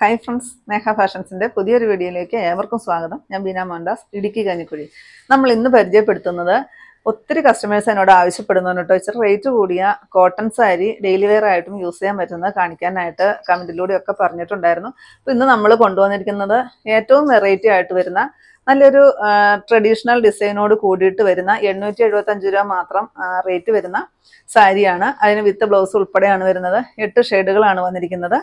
hi friends സ്നേഹ ഫാഷൻസിൻ്റെ പുതിയൊരു വീഡിയോയിലേക്ക് ഏവർക്കും സ്വാഗതം ഞാൻ ബീന മോഹൻദാസ് ഇടുക്കി കഞ്ഞിക്കുഴി നമ്മൾ ഇന്ന് പരിചയപ്പെടുത്തുന്നത് ഒത്തിരി കസ്റ്റമേഴ്സ് എന്നോട് ആവശ്യപ്പെടുന്നുണ്ട് കേട്ടോ ഇച്ചിരി റേറ്റ് കൂടിയ കോട്ടൺ സാരി ഡെയിലി വെയർ ആയിട്ടും യൂസ് ചെയ്യാൻ പറ്റുന്നത് കാണിക്കാനായിട്ട് കമൻറ്റിലൂടെയൊക്കെ പറഞ്ഞിട്ടുണ്ടായിരുന്നു അപ്പോൾ ഇന്ന് നമ്മൾ കൊണ്ടുവന്നിരിക്കുന്നത് ഏറ്റവും വെറൈറ്റി ആയിട്ട് വരുന്ന നല്ലൊരു ട്രഡീഷണൽ ഡിസൈനോട് കൂടിയിട്ട് വരുന്ന എണ്ണൂറ്റി എഴുപത്തഞ്ച് രൂപ മാത്രം റേറ്റ് വരുന്ന സാരിയാണ് അതിന് വിത്ത് ബ്ലൗസ് ഉൾപ്പെടെയാണ് വരുന്നത് എട്ട് ഷെയ്ഡുകളാണ് വന്നിരിക്കുന്നത്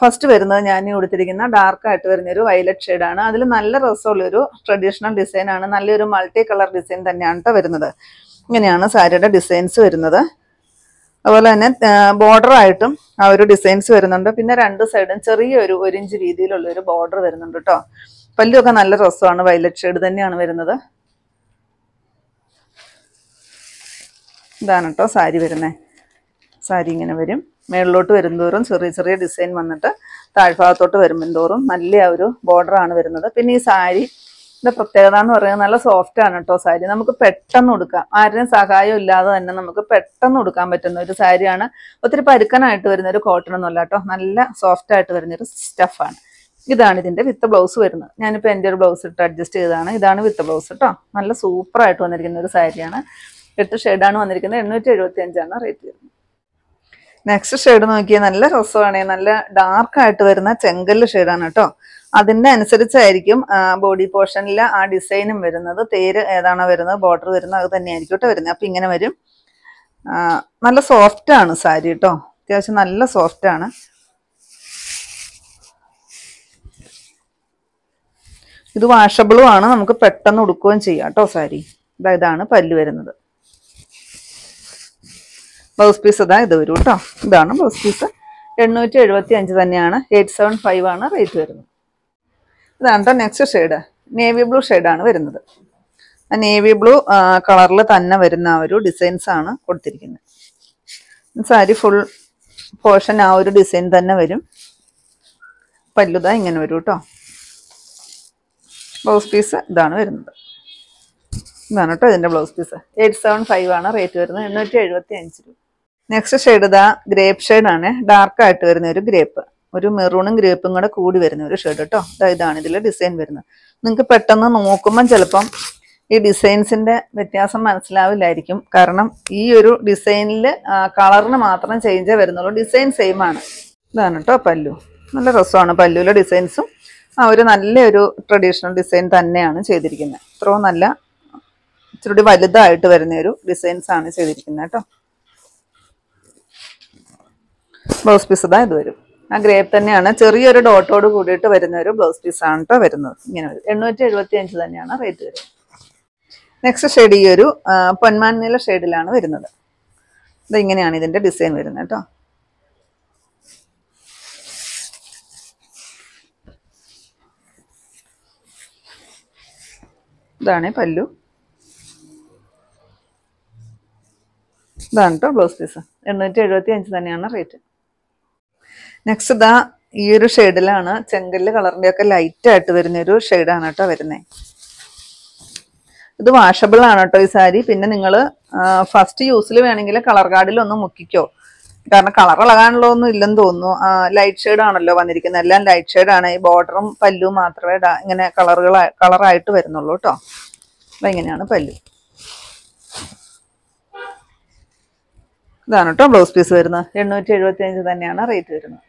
ഫസ്റ്റ് വരുന്നത് ഞാൻ കൊടുത്തിരിക്കുന്ന ഡാർക്കായിട്ട് വരുന്നൊരു വയലറ്റ് ഷെയ്ഡാണ് അതിൽ നല്ല രസമുള്ളൊരു ട്രഡീഷണൽ ഡിസൈനാണ് നല്ലൊരു മൾട്ടി കളർ ഡിസൈൻ തന്നെയാണ് കേട്ടോ വരുന്നത് ഇങ്ങനെയാണ് സാരിയുടെ ഡിസൈൻസ് വരുന്നത് അതുപോലെ തന്നെ ബോർഡർ ആയിട്ടും ആ ഒരു ഡിസൈൻസ് വരുന്നുണ്ട് പിന്നെ രണ്ട് സൈഡും ചെറിയൊരു ഒരു ഇഞ്ച് രീതിയിലുള്ള ഒരു ബോർഡർ വരുന്നുണ്ട് കേട്ടോ പല്ലുമൊക്കെ നല്ല രസമാണ് വയലറ്റ് ഷെയ്ഡ് തന്നെയാണ് വരുന്നത് ഇതാണ് കേട്ടോ സാരി വരുന്നത് സാരി ഇങ്ങനെ വരും മേളിലോട്ട് വരുന്തോറും ചെറിയ ചെറിയ ഡിസൈൻ വന്നിട്ട് താഴ്ഭാഗത്തോട്ട് വരുമ്പോഴോറും നല്ല ഒരു ബോർഡറാണ് വരുന്നത് പിന്നെ ഈ സാരി ഇതിൻ്റെ പ്രത്യേകത എന്ന് പറയുന്നത് നല്ല സോഫ്റ്റ് ആണ് കേട്ടോ സാരി നമുക്ക് പെട്ടെന്ന് കൊടുക്കാം ആരുടെയും സഹായം ഇല്ലാതെ തന്നെ നമുക്ക് പെട്ടെന്ന് കൊടുക്കാൻ പറ്റുന്ന ഒരു സാരിയാണ് ഒത്തിരി പരുക്കനായിട്ട് വരുന്ന ഒരു കോട്ടൺ ഒന്നുമല്ല കേട്ടോ നല്ല സോഫ്റ്റ് ആയിട്ട് വരുന്നൊരു സ്റ്റഫാണ് ഇതാണ് ഇതിൻ്റെ വിത്ത് ബ്ലൗസ് വരുന്നത് ഞാനിപ്പോൾ എൻ്റെ ഒരു ബ്ലൗസ് ഇട്ട് അഡ്ജസ്റ്റ് ചെയ്തതാണ് ഇതാണ് വിത്ത് ബ്ലൗസ് കേട്ടോ നല്ല സൂപ്പറായിട്ട് വന്നിരിക്കുന്ന ഒരു സാരിയാണ് എട്ട് ഷെയ്ഡാണ് വന്നിരിക്കുന്നത് എണ്ണൂറ്റി എഴുപത്തി അഞ്ചാണ് റേറ്റ് വരുന്നത് നെക്സ്റ്റ് ഷെയ്ഡ് നോക്കിയാൽ നല്ല രസമാണ് നല്ല ഡാർക്ക് ആയിട്ട് വരുന്ന ചെങ്കല്ല് ഷെയ്ഡാണ് കേട്ടോ അതിൻ്റെ അനുസരിച്ചായിരിക്കും ബോഡി പോർഷനിൽ ആ ഡിസൈനും വരുന്നത് തേര് ഏതാണോ വരുന്നത് ബോർഡർ വരുന്നത് അത് തന്നെയായിരിക്കും കേട്ടോ വരുന്നത് അപ്പം ഇങ്ങനെ വരും നല്ല സോഫ്റ്റ് ആണ് സാരി കേട്ടോ അത്യാവശ്യം നല്ല സോഫ്റ്റ് ആണ് ഇത് വാഷബിളും ആണ് നമുക്ക് പെട്ടെന്ന് ഉടുക്കുകയും ചെയ്യാം കേട്ടോ സാരി ഇതാണ് പല്ല് വരുന്നത് ബ്ലൗസ് പീസ് ഇതാ ഇത് വരും കേട്ടോ ഇതാണ് ബ്ലൗസ് പീസ് എണ്ണൂറ്റി എഴുപത്തി അഞ്ച് തന്നെയാണ് എയ്റ്റ് സെവൻ ഫൈവ് ആണ് റേറ്റ് വരുന്നത് ഇതാണ് കേട്ടോ നെക്സ്റ്റ് ഷെയ്ഡ് നേവി ബ്ലൂ ഷെയ്ഡാണ് വരുന്നത് ആ നേവി ബ്ലൂ കളറിൽ തന്നെ വരുന്ന ഒരു ഡിസൈൻസ് ആണ് കൊടുത്തിരിക്കുന്നത് സാരി ഫുൾ പോർഷൻ ആ ഒരു ഡിസൈൻ തന്നെ വരും പല്ലുത ഇങ്ങനെ വരും കേട്ടോ ബ്ലൗസ് പീസ് ഇതാണ് വരുന്നത് ഇതാണ് കേട്ടോ ഇതിൻ്റെ blouse piece eight seven five ആണ് റേറ്റ് വരുന്നത് എണ്ണൂറ്റി എഴുപത്തി അഞ്ച് രൂപ നെക്സ്റ്റ് ഷെയ്ഡ് ഇതാ ഗ്രേപ്പ് ഷെയ്ഡാണ് ഡാർക്ക് ആയിട്ട് വരുന്ന ഒരു ഗ്രേപ്പ് ഒരു മെറൂണും ഗ്രേപ്പും കൂടെ കൂടി വരുന്ന ഒരു ഷെയ്ഡ് കേട്ടോ ഇതാണ് ഇതിൽ ഡിസൈൻ വരുന്നത് നിങ്ങൾക്ക് പെട്ടെന്ന് നോക്കുമ്പം ചിലപ്പം ഈ ഡിസൈൻസിന്റെ വ്യത്യാസം മനസ്സിലാവില്ലായിരിക്കും കാരണം ഈ ഒരു ഡിസൈനിൽ കളറിന് മാത്രം ചേഞ്ചേ വരുന്നുള്ളൂ ഡിസൈൻ സെയിം ആണ് ഇതാണ് കേട്ടോ പല്ലു നല്ല രസമാണ് പല്ലുവിലെ ഡിസൈൻസും ആ ഒരു നല്ലൊരു ട്രഡീഷണൽ ഡിസൈൻ തന്നെയാണ് ചെയ്തിരിക്കുന്നത് ഇത്രയും നല്ല ഇച്ചിരി വലുതായിട്ട് വരുന്ന ഒരു ഡിസൈൻസ് ആണ് ചെയ്തിരിക്കുന്നത് കേട്ടോ ബ്ലൗസ് പീസ് ഇതാ ഇത് വരും ആ ഗ്രേപ്പ് തന്നെയാണ് ചെറിയൊരു ഡോട്ടോട് കൂടിയിട്ട് വരുന്ന ഒരു ബ്ലൗസ് പീസാണ് കേട്ടോ വരുന്നത് ഇങ്ങനെ വരും എണ്ണൂറ്റി എഴുപത്തി അഞ്ച് തന്നെയാണ് റേറ്റ് വരുന്നത് നെക്സ്റ്റ് ഷെയ്ഡ് ഈ ഒരു പൊന്മാൻ നീല ഷെയ്ഡിലാണ് വരുന്നത് ഇത് ഇങ്ങനെയാണ് ഇതിൻ്റെ ഡിസൈൻ വരുന്നത് കേട്ടോ ഇതാണ് പല്ലു ഇതാണ് കേട്ടോ ബ്ലൗസ് പീസ് എണ്ണൂറ്റി എഴുപത്തി അഞ്ച് തന്നെയാണ് റേറ്റ് നെക്സ്റ്റ് ഇതാ ഈ ഒരു ഷെയ്ഡിലാണ് ചെങ്കല്ല് കളറിൻ്റെ ഒക്കെ ലൈറ്റായിട്ട് വരുന്നൊരു ഷെയ്ഡാണ് കേട്ടോ വരുന്നത് ഇത് വാഷബിൾ ആണ് കേട്ടോ ഈ സാരി പിന്നെ നിങ്ങൾ ഫസ്റ്റ് യൂസിൽ വേണമെങ്കിൽ കളർ കാർഡിൽ ഒന്ന് മുക്കിക്കോ കാരണം കളർ ഇളകാനുള്ള ഒന്നും ഇല്ലെന്ന് തോന്നുന്നു ലൈറ്റ് ഷെയ്ഡ് ആണല്ലോ വന്നിരിക്കുന്നത് എല്ലാം ലൈറ്റ് ഷെയ്ഡാണ് ഈ ബോർഡറും പല്ലും മാത്രമേ ഇങ്ങനെ കളറുകൾ കളറായിട്ട് വരുന്നുള്ളൂ കേട്ടോ അപ്പം ഇങ്ങനെയാണ് പല്ലു ഇതാണ് കേട്ടോ ബ്ലൗസ് പീസ് വരുന്നത് എണ്ണൂറ്റി എഴുപത്തി അഞ്ച് തന്നെയാണ് റേറ്റ് വരുന്നത്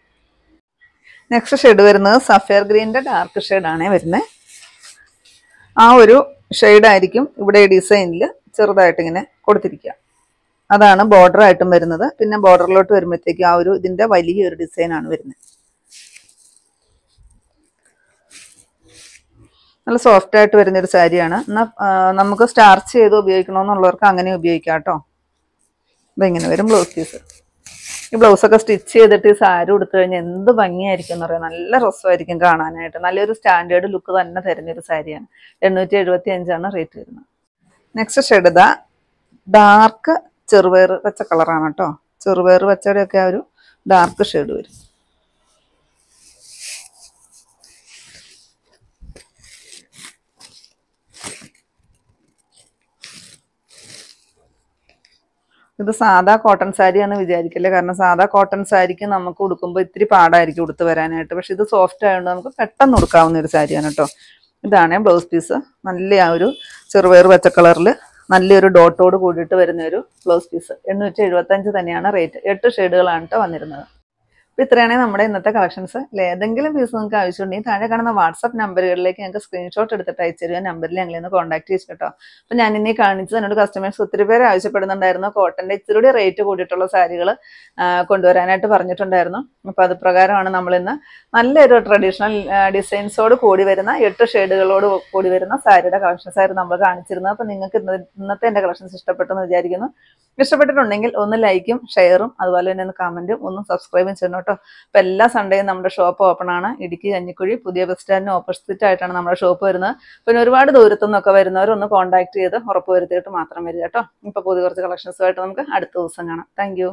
നെക്സ്റ്റ് ഷെയ്ഡ് വരുന്നത് സഫയർ ഗ്രീനിൻ്റെ ഡാർക്ക് ഷെയ്ഡാണേ വരുന്നത് ആ ഒരു ഷെയ്ഡായിരിക്കും ഇവിടെ ഡിസൈനിൽ ചെറുതായിട്ട് ഇങ്ങനെ കൊടുത്തിരിക്കുക അതാണ് ബോർഡർ ആയിട്ടും വരുന്നത് പിന്നെ ബോർഡറിലോട്ട് വരുമ്പോഴത്തേക്കും ആ ഒരു ഇതിൻ്റെ വലിയൊരു ഡിസൈനാണ് വരുന്നത് നല്ല സോഫ്റ്റ് ആയിട്ട് വരുന്നൊരു സാരിയാണ് എന്നാൽ നമുക്ക് സ്റ്റാർച്ച് ചെയ്ത് ഉപയോഗിക്കണമെന്നുള്ളവർക്ക് അങ്ങനെ ഉപയോഗിക്കാം കേട്ടോ ഇങ്ങനെ വരും ബ്ലൗസ് പീസ് ഈ ബ്ലൗസൊക്കെ സ്റ്റിച്ച് ചെയ്തിട്ട് ഈ സാരി കൊടുത്തു കഴിഞ്ഞാൽ എന്ത് ഭംഗിയായിരിക്കും എന്ന് പറയാം നല്ല രസമായിരിക്കും കാണാനായിട്ട് നല്ലൊരു സ്റ്റാൻഡേർഡ് ലുക്ക് തന്നെ തരുന്നൊരു സാരിയാണ് എണ്ണൂറ്റി എഴുപത്തി അഞ്ചാണ് റേറ്റ് വരുന്നത് നെക്സ്റ്റ് ഷെഡ്ത ഡാർക്ക് ചെറുപയർ വെച്ച കളറാണ് കേട്ടോ ചെറുപയർ വെച്ചയുടെയൊക്കെ ആ ഒരു ഡാർക്ക് ഷെയ്ഡ് വരും ഇത് സാധാ കോട്ടൺ ആണ് വിചാരിക്കല്ലേ കാരണം സാധാ കോട്ടൺ സാരിക്ക് നമുക്ക് ഉടുക്കുമ്പോൾ ഇത്തിരി പാടായിരിക്കും കൊടുത്തു വരാനായിട്ട് പക്ഷെ ഇത് സോഫ്റ്റ് ആയതുകൊണ്ട് നമുക്ക് പെട്ടെന്ന് ഉടുക്കാവുന്ന ഒരു സാരിയാണ് കേട്ടോ ഇതാണ് ബ്ലൗസ് പീസ് നല്ല ആ ഒരു ചെറുപയർ പച്ച കളറിൽ നല്ലൊരു ഡോട്ടോട് കൂടിയിട്ട് വരുന്ന ഒരു ബ്ലൗസ് പീസ് എണ്ണൂറ്റി എഴുപത്തഞ്ച് തന്നെയാണ് റേറ്റ് എട്ട് ഷെയ്ഡുകളാണ് കേട്ടോ വന്നിരുന്നത് അപ്പോൾ ഇത്രയാണ് നമ്മുടെ ഇന്നത്തെ കളക്ഷൻസ് ഏതെങ്കിലും പീസ് നിങ്ങൾക്ക് ആവശ്യമുണ്ടെങ്കിൽ താഴെ കാണുന്ന വാട്സപ്പ് നമ്പറുകളിലേക്ക് ഞങ്ങൾക്ക് സ്ക്രീൻഷോട്ട് എടുത്തിട്ട് അയച്ചു തരും ആ നമ്പറിൽ ഞങ്ങൾ ഇന്ന് കോൺടാക്ട് ചെയ്യും കേട്ടോ അപ്പോൾ ഞാൻ ഇനി കാണിച്ചത് എന്നോട് കസ്റ്റമേഴ്സ് ഒത്തിരി പേര് ആവശ്യപ്പെടുന്നുണ്ടായിരുന്നു കോട്ടൻ്റെ ഇച്ചിരി റേറ്റ് കൂടിയിട്ടുള്ള സാരികൾ കൊണ്ടുവരാനായിട്ട് പറഞ്ഞിട്ടുണ്ടായിരുന്നു അപ്പോൾ അത് പ്രകാരമാണ് നമ്മളിന്ന് നല്ലൊരു ട്രഡീഷണൽ ഡിസൈൻസോട് കൂടി വരുന്ന എട്ട് ഷെയ്ഡുകളോട് കൂടി വരുന്ന സാരിയുടെ കളക്ഷൻസ് ആയിരുന്നു നമ്മൾ കാണിച്ചിരുന്നത് അപ്പോൾ നിങ്ങൾക്ക് ഇന്നത്തെ എൻ്റെ കളക്ഷൻസ് ഇഷ്ടപ്പെട്ടെന്ന് വിചാരിക്കുന്നു ഇഷ്ടപ്പെട്ടിട്ടുണ്ടെങ്കിൽ ഒന്ന് ലൈക്കും ഷെയറും അതുപോലെ തന്നെ ഒന്ന് കമൻറ്റും ഒന്ന് സബ്സ്ക്രൈബും ചെയ്യണം കേട്ടോ അപ്പൊ എല്ലാ സൺഡേയും നമ്മുടെ ഷോപ്പ് ഓപ്പൺ ആണ് ഇടുക്കി കഞ്ഞിക്കുഴി പുതിയ ബസ് സ്റ്റാൻഡിന് ഓപ്പോസിറ്റ് ആയിട്ടാണ് നമ്മുടെ ഷോപ്പ് വരുന്നത് പിന്നെ ഒരുപാട് ദൂരത്തു നിന്നൊക്കെ വരുന്നവരൊന്ന് കോൺടാക്ട് ചെയ്ത് ഉറപ്പ് വരുത്തിയിട്ട് മാത്രം വരിക കേട്ടോ ഇപ്പൊ പുതിയ കുറച്ച് കളക്ഷൻസുമായിട്ട് നമുക്ക് അടുത്ത ദിവസം കാണാം താങ്ക്